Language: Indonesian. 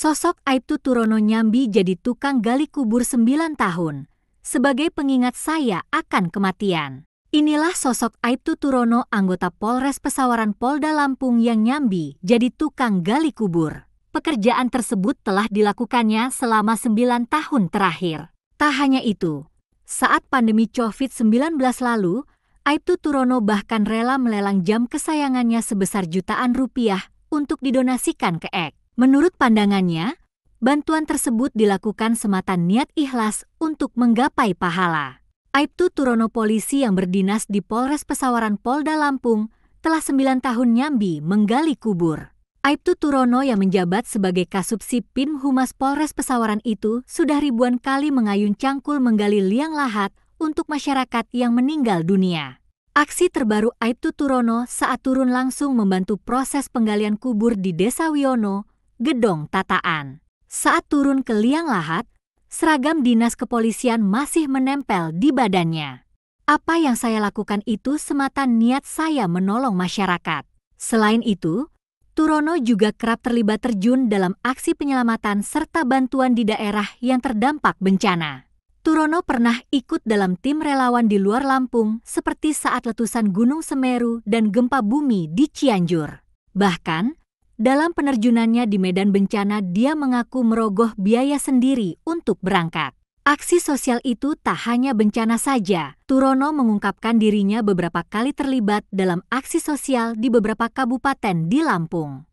sosok Aibtu Turono Nyambi jadi tukang gali kubur sembilan tahun sebagai pengingat saya akan kematian. Inilah sosok Aibtu Turono anggota Polres Pesawaran Polda Lampung yang Nyambi jadi tukang gali kubur. Pekerjaan tersebut telah dilakukannya selama sembilan tahun terakhir. Tak hanya itu, saat pandemi COVID-19 lalu, Aibtu Turono bahkan rela melelang jam kesayangannya sebesar jutaan rupiah untuk didonasikan ke Ek. Menurut pandangannya, bantuan tersebut dilakukan semata niat ikhlas untuk menggapai pahala. Aibtu Turono polisi yang berdinas di Polres Pesawaran Polda Lampung telah sembilan tahun nyambi menggali kubur. Aibtu Turono yang menjabat sebagai Kasubsi Pin Humas Polres Pesawaran itu sudah ribuan kali mengayun cangkul menggali liang lahat untuk masyarakat yang meninggal dunia. Aksi terbaru Aibtu Turono saat turun langsung membantu proses penggalian kubur di Desa Wiono, Gedong Tataan. Saat turun ke liang lahat, seragam dinas kepolisian masih menempel di badannya. Apa yang saya lakukan itu semata niat saya menolong masyarakat. Selain itu, Turono juga kerap terlibat terjun dalam aksi penyelamatan serta bantuan di daerah yang terdampak bencana. Turono pernah ikut dalam tim relawan di luar Lampung seperti saat letusan Gunung Semeru dan gempa bumi di Cianjur. Bahkan, dalam penerjunannya di medan bencana, dia mengaku merogoh biaya sendiri untuk berangkat. Aksi sosial itu tak hanya bencana saja. Turono mengungkapkan dirinya beberapa kali terlibat dalam aksi sosial di beberapa kabupaten di Lampung.